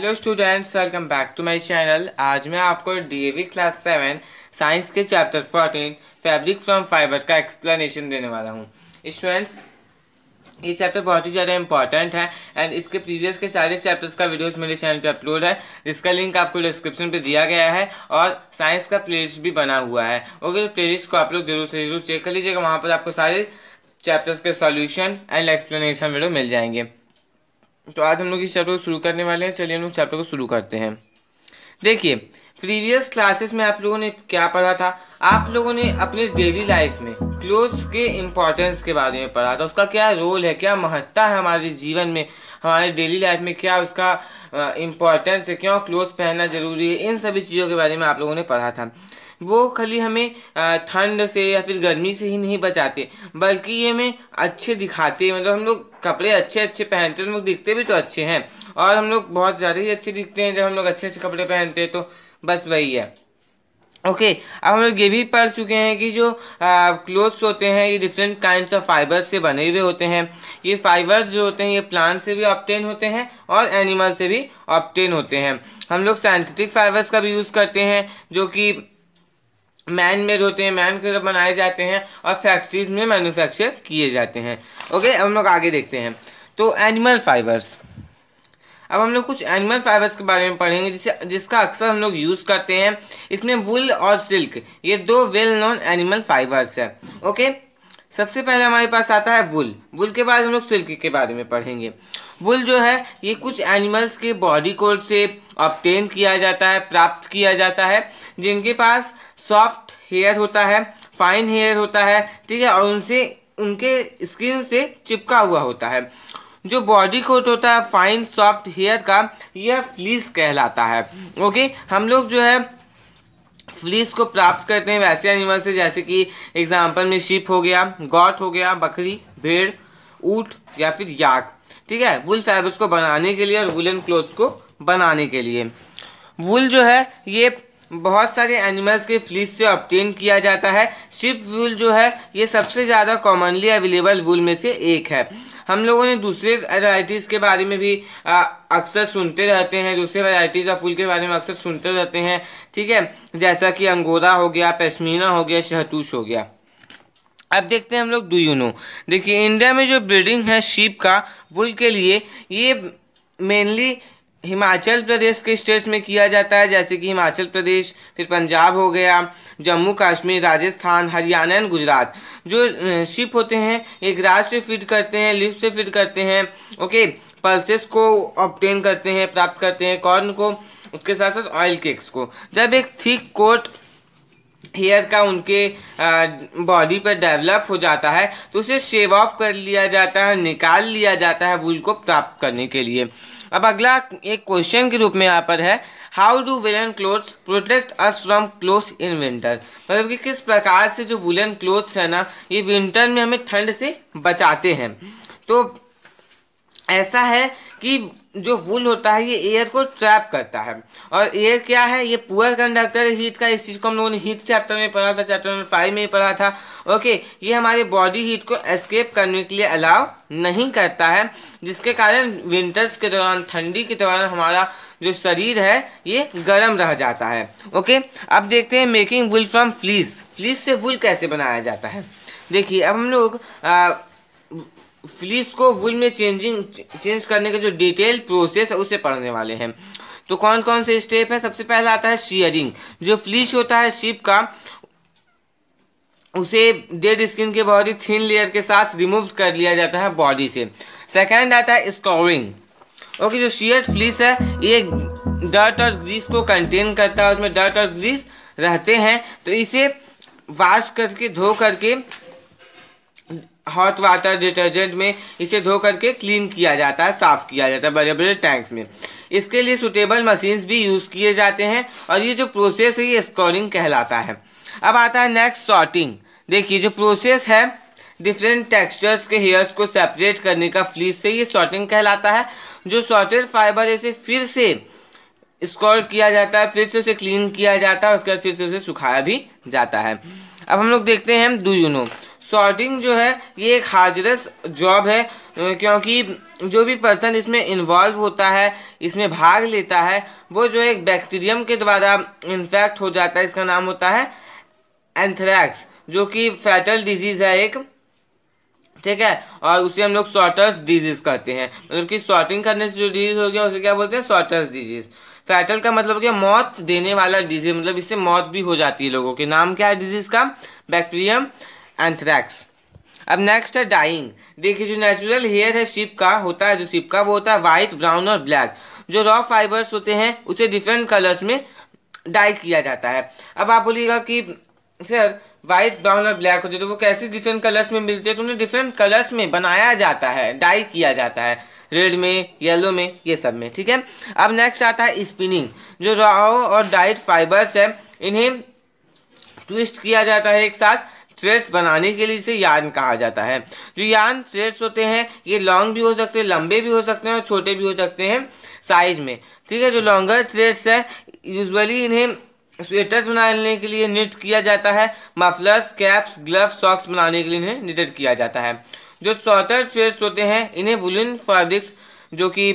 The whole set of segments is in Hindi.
hello students welcome back to my channel आज मैं आपको डीएवी क्लास सेवन साइंस के chapter fourteen fabric from fibre का एक्सप्लेनेशन देने वाला हूँ स्टूडेंट्स ये चैप्टर बहुत ही ज़्यादा इंपॉर्टेंट है एंड इसके प्रीवियस के सारे चैप्टर्स का वीडियोस मेरे चैनल पे अपलोड है जिसका लिंक आपको डिस्क्रिप्शन पे दिया गया है और साइंस का प्ले भी बना हुआ है ओके लिस्ट को आप लोग जरूर से जरूर चेक कर लीजिएगा वहाँ पर आपको सारे चैप्टर्स के सॉल्यूशन एंड एक्सप्लेनेशन वीडियो मिल जाएंगे तो आज हम लोग इस चैप्टर को शुरू करने वाले हैं चलिए हम लोग चैप्टर को शुरू करते हैं देखिए प्रीवियस क्लासेस में आप लोगों ने क्या पढ़ा था आप लोगों ने अपने डेली लाइफ में क्लोथ्स के इम्पोर्टेंस के बारे में पढ़ा था उसका क्या रोल है क्या महत्ता है हमारे जीवन में हमारे डेली लाइफ में क्या उसका इम्पोर्टेंस है क्यों क्लोथ पहनना जरूरी है इन सभी चीज़ों के बारे में आप लोगों ने पढ़ा था वो खाली हमें ठंड से या फिर गर्मी से ही नहीं बचाते बल्कि ये हमें अच्छे दिखाते मतलब हम लोग कपड़े अच्छे अच्छे पहनते हम लोग दिखते भी तो अच्छे हैं और हम लोग बहुत ज़्यादा ही अच्छे दिखते हैं जब हम लोग अच्छे अच्छे कपड़े पहनते हैं तो बस वही है ओके okay, अब हम लोग ये भी पढ़ चुके हैं कि जो क्लोथ्स होते हैं ये डिफरेंट काइंड्स ऑफ फाइबर्स से बने हुए होते हैं ये फाइबर्स जो होते हैं ये प्लांट से भी ऑप्टेन होते हैं और एनिमल से भी ऑप्टेन होते हैं हम लोग साइंथेटिक फाइबर्स का भी यूज़ करते हैं जो कि मैन मेड होते हैं मैन के बनाए जाते हैं और फैक्ट्रीज में मैन्युफैक्चर किए जाते हैं ओके अब हम लोग आगे देखते हैं तो एनिमल फाइबर्स अब हम लोग कुछ एनिमल फाइबर्स के बारे में पढ़ेंगे जिसे जिसका अक्सर हम लोग यूज़ करते हैं इसमें वुल और सिल्क ये दो वेल नोन एनिमल फाइबर्स है ओके सबसे पहले हमारे पास आता है वुल वुल के बाद हम लोग सिल्क के बारे में पढ़ेंगे वुल जो है ये कुछ एनिमल्स के बॉडी कोड से ऑप्टेन किया जाता है प्राप्त किया जाता है जिनके पास सॉफ्ट हेयर होता है फाइन हेयर होता है ठीक है और उनसे उनके स्किन से चिपका हुआ होता है जो बॉडी कोट होता है फाइन सॉफ्ट हेयर का यह फ्लीस कहलाता है ओके हम लोग जो है फ्लीस को प्राप्त करते हैं वैसे एनिमल से जैसे कि एग्जाम्पल में शिप हो गया गॉट हो गया बकरी भेड़ ऊट या फिर याक ठीक है वुल फैब्रिक्स को बनाने के लिए और वुलन क्लोथ्स को बनाने के लिए वुल जो है ये बहुत सारे एनिमल्स के फ्लीस से ऑप्टेन किया जाता है शिप वूल जो है ये सबसे ज़्यादा कॉमनली अवेलेबल वूल में से एक है हम लोगों ने दूसरे वैराइटीज़ के बारे में भी अक्सर सुनते रहते हैं दूसरे वैराइटीज़ ऑफ फूल के बारे में अक्सर सुनते रहते हैं ठीक है जैसा कि अंगोरा हो गया पश्मीना हो गया शहतूश हो गया अब देखते हैं हम लोग डू नो देखिए इंडिया में जो ब्रीडिंग है शीप का वुल के लिए ये मेनली हिमाचल प्रदेश के स्टेट्स में किया जाता है जैसे कि हिमाचल प्रदेश फिर पंजाब हो गया जम्मू कश्मीर राजस्थान हरियाणा एंड गुजरात जो शिप होते हैं एक राज से फिट करते हैं लिप से फिट करते हैं ओके पल्सेस को ऑप्टेन करते हैं प्राप्त करते हैं कॉर्न को उसके साथ साथ ऑयल केक्स को जब एक थिक कोट हेयर का उनके बॉडी पर डेवलप हो जाता है तो उसे शेव ऑफ कर लिया जाता है निकाल लिया जाता है वूल को प्राप्त करने के लिए अब अगला एक क्वेश्चन के रूप में यहाँ पर है how do woollen clothes protect us from cloth in winter मतलब कि किस प्रकार से जो वुलन क्लोथ्स है ना ये विंटर में हमें ठंड से बचाते हैं तो ऐसा है कि जो वुल होता है ये एयर को ट्रैप करता है और एयर क्या है ये पुअर कंडक्टर हीट का इस चीज़ को हम लोगों ने हीट चैप्टर में पढ़ा था चैप्टर नंबर फाइव में पढ़ा था ओके ये हमारे बॉडी हीट को एस्केप करने के लिए अलाउ नहीं करता है जिसके कारण विंटर्स के दौरान ठंडी के दौरान हमारा जो शरीर है ये गर्म रह जाता है ओके अब देखते हैं making wool from fleece fleece से वुल कैसे बनाया जाता है देखिए अब हम लोग फ्लीस को वुल में चेंजिंग चेंज करने का जो डिटेल प्रोसेस है उसे पढ़ने वाले हैं तो कौन कौन से स्टेप है सबसे पहला आता है शीयरिंग जो फ्लीस होता है शिप का उसे डेड स्किन के बहुत ही थिन लेयर के साथ रिमूव कर लिया जाता है बॉडी से सेकेंड आता है स्कोरिंग ओके जो शीयर फ्लीस है ये डर्ट और ग्रीस को कंटेन करता है उसमें डर्ट और ग्रीस रहते हैं तो इसे वाश करके धो करके हॉट वाटर डिटर्जेंट में इसे धो करके क्लीन किया जाता है साफ़ किया जाता है बड़े बड़े टैंक्स में इसके लिए सुटेबल मशीन्स भी यूज़ किए जाते हैं और ये जो प्रोसेस है ये स्कोरिंग कहलाता है अब आता है नेक्स्ट सॉर्टिंग देखिए जो प्रोसेस है डिफरेंट टेक्सचर्स के हेयर्स को सेपरेट करने का फ्लीस से ये सॉर्टिंग कहलाता है जो सॉर्टेड फाइबर है इसे फिर से स्कॉल किया जाता है फिर से उसे क्लीन किया जाता है उसके बाद फिर से उसे सुखाया भी जाता है अब हम लोग देखते हैं डू यू नो सॉर्टिंग जो है ये एक हाजरस जॉब है क्योंकि जो भी पर्सन इसमें इन्वॉल्व होता है इसमें भाग लेता है वो जो एक बैक्टीरियम के द्वारा इन्फेक्ट हो जाता है इसका नाम होता है एंथ्रैक्स जो कि फैटल डिजीज़ है एक ठीक है और उसे हम लोग सॉटर्स डिजीज़ कहते हैं मतलब कि सॉर्टिंग करने से जो डिजीज़ हो गया उसे क्या बोलते हैं सॉटर्स डिजीज़ फैटल का मतलब क्या मौत देने वाला डिजीज़ मतलब इससे मौत भी हो जाती है लोगों के नाम क्या है डिजीज़ का बैक्टीरियम एंथ्रैक्स अब नेक्स्ट है डाइंग देखिए जो नेचुरल हेयर है शिप का होता है जो शिप का वो होता है वाइट ब्राउन और ब्लैक जो रॉ फाइबर्स होते हैं उसे डिफरेंट कलर्स में डाई किया जाता है अब आप बोलिएगा कि सर वाइट ब्राउन और ब्लैक होते तो वो कैसे डिफरेंट कलर्स में मिलते हैं तो उन्हें डिफरेंट कलर्स में बनाया जाता है डाई किया जाता है रेड में येलो में ये सब में ठीक है अब नेक्स्ट आता है स्पिनिंग जो रॉ और डाइट फाइबर्स है इन्हें ट्विस्ट किया जाता है एक साथ ट्रेस बनाने के लिए इसे यान कहा जाता है जो यान ट्रेस होते हैं ये लॉन्ग भी हो सकते हैं लंबे भी हो सकते हैं और छोटे भी हो सकते हैं साइज में ठीक है जो लॉन्गर ट्रेस है यूजली इन्हें स्वेटर्स बनाने के लिए निट किया जाता है मफलर्स कैप्स ग्लव सॉक्स बनाने के लिए इन्हें निटेड किया जाता है जो शॉर्टर ट्रेस होते हैं इन्हें वुलन फैब्रिक्स जो कि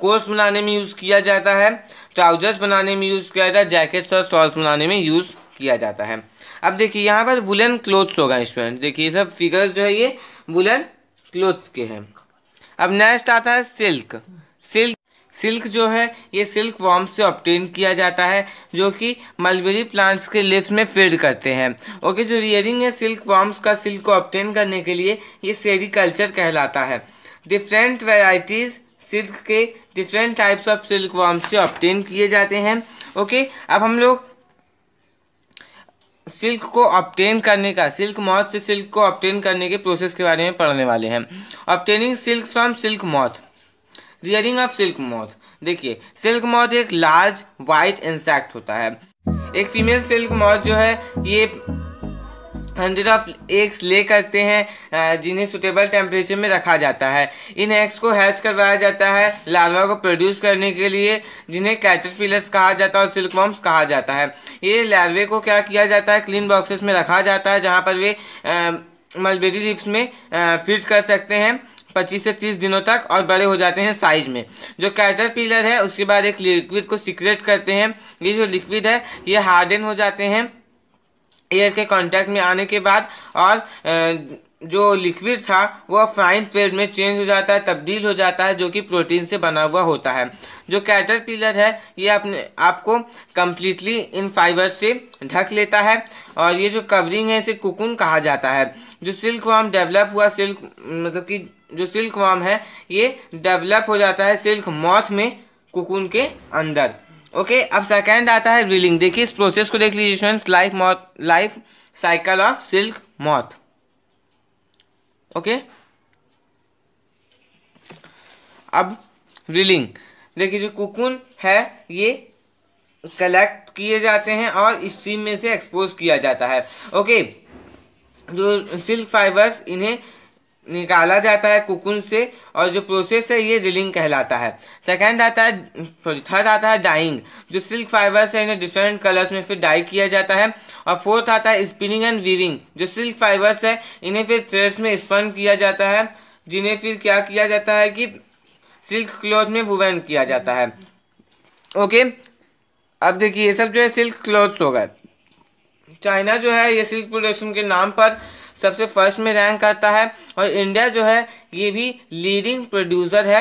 कोर्स बनाने में यूज़ किया जाता है ट्राउजर्स बनाने में यूज़ किया जाता है जैकेट्स और शॉल्स बनाने में यूज़ किया जाता है अब देखिए यहाँ पर वुलन क्लोथ्स होगा स्टूडेंट देखिए सब फिगर्स जो है ये वुलन क्लोथ्स के हैं अब नेक्स्ट आता है सिल्क सिल्क सिल्क जो है ये सिल्क वॉर्म से ऑप्टेन किया जाता है जो कि मलबेरी प्लांट्स के लिप्स में फीड करते हैं ओके जो रियरिंग है सिल्क वॉर्म्स का सिल्क को ऑप्टेन करने के लिए ये सेरिकल्चर कहलाता है डिफरेंट वेराइटीज़ सिल्क के different types of silkworm से ऑप्टेन किए जाते हैं ओके अब हम लोग सिल्क को ऑप्टेन करने का सिल्क मौत से सिल्क को ऑप्टेन करने के प्रोसेस के बारे में पढ़ने वाले हैं obtaining silk from silk moth rearing of silk moth देखिए सिल्क मौत एक लार्ज वाइट इंसेक्ट होता है एक फीमेल सिल्क मौत जो है ये हंड्रेड ऑफ एग्स ले करते हैं जिन्हें सुटेबल टेम्परेचर में रखा जाता है इन एग्स को हैच करवाया जाता है लार्वा को प्रोड्यूस करने के लिए जिन्हें कैटरपिलर्स कहा जाता है और सिल्कवॉम्स कहा जाता है ये लार्वे को क्या किया जाता है क्लीन बॉक्सेस में रखा जाता है जहाँ पर वे मलबेरी लिप्स में फिट कर सकते हैं पच्चीस से तीस दिनों तक और बड़े हो जाते हैं साइज में जो कैटर पीलर है उसके बाद एक लिक्विड को सिक्रेट करते हैं ये जो लिक्विड है ये हार्डन हो जाते हैं एयर के कांटेक्ट में आने के बाद और जो लिक्विड था वह फाइन फेड में चेंज हो जाता है तब्दील हो जाता है जो कि प्रोटीन से बना हुआ होता है जो कैटर पिलर है ये अपने आपको कम्प्लीटली इन फाइबर से ढक लेता है और ये जो कवरिंग है इसे कुकुन कहा जाता है जो सिल्क वाम डेवलप हुआ सिल्क मतलब कि जो सिल्क वाम है ये डेवलप हो जाता है सिल्क मॉथ में कुकुन के अंदर ओके अब सेकेंड आता है रीलिंग देखिए इस प्रोसेस को देख लीजिए students life moth life cycle of silk moth okay अब रीलिंग देखिए जो कुकुन है ये कलेक्ट किए जाते हैं और स्ट्रीम में से एक्सपोज किया जाता है ओके जो सिल्क फाइबर्स इन्हें निकाला जाता है कुकुन से और जो प्रोसेस है ये रिलिंग कहलाता है सेकंड आता है सॉरी थर्ड आता है डाइंग जो सिल्क फाइबर से इन्हें डिफरेंट कलर्स में फिर डाई किया जाता है और फोर्थ आता है स्पिनिंग एंड वीविंग जो सिल्क फाइबर से इन्हें फिर थ्रेड्स में स्पन किया जाता है जिन्हें फिर क्या किया जाता है कि सिल्क क्लॉथ में वुवन किया जाता है ओके अब देखिए ये सब जो है सिल्क क्लॉथ्स हो गए चाइना जो है ये सिल्क प्रोडक्शन के नाम पर सबसे फर्स्ट में रैंक करता है और इंडिया जो है ये भी लीडिंग प्रोड्यूसर है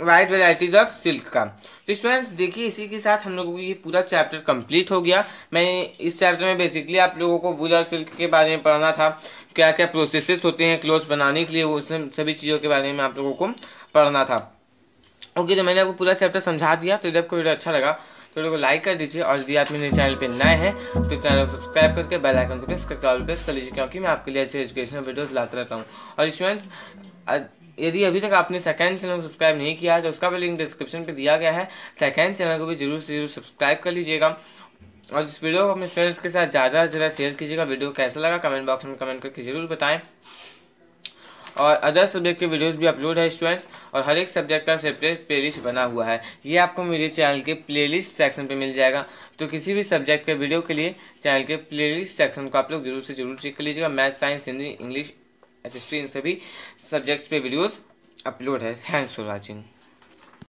वाइट वेराइटीज़ ऑफ सिल्क का तो स्टूडेंट्स देखिए इसी के साथ हम लोगों को ये पूरा चैप्टर कंप्लीट हो गया मैं इस चैप्टर में बेसिकली आप लोगों को वुल और सिल्क के बारे में पढ़ना था क्या क्या प्रोसेसेस होते हैं क्लोथ बनाने के लिए वो सभी चीज़ों के बारे में आप लोगों को पढ़ना था ओके तो मैंने आपको पूरा चैप्टर समझा दिया तो इधर आपको वीडियो अच्छा लगा वीडियो को लाइक कर दीजिए और यदि आप मेरे चैनल पर नए हैं तो चैनल को सब्सक्राइब करके बेल आइकन को प्रेस करके ऑल प्रेस कर लीजिए क्योंकि मैं आपके लिए ऐसे एजुकेशनल वीडियोज लाता रहता हूँ और स्टूडेंट्स यदि अभी तक आपने सेकंड चैनल सब्सक्राइब नहीं किया है तो उसका भी लिंक डिस्क्रिप्शन पे दिया गया है सेकंड चैनल को भी जरूर से जरूर सब्सक्राइब कर लीजिएगा और इस वीडियो को अपने फ्रेंड्स के साथ ज़्यादा से ज़्यादा शेयर कीजिएगा वीडियो कैसा लगा कमेंट बॉक्स में कमेंट करके जरूर बताएं और अदर सब्जेक्ट के वीडियोज़ भी अपलोड है स्टूडेंट्स और हर एक सब्जेक्ट का सेपरेट प्लेलिस्ट बना हुआ है ये आपको मेरे चैनल के प्लेलिस्ट सेक्शन पर मिल जाएगा तो किसी भी सब्जेक्ट के वीडियो के लिए चैनल के प्लेलिस्ट सेक्शन को आप लोग जरूर से जरूर चेक कर लीजिएगा math science Hindi English history इन सभी सब्जेक्ट्स पे वीडियोज़ अपलोड है थैंक्स फॉर वॉचिंग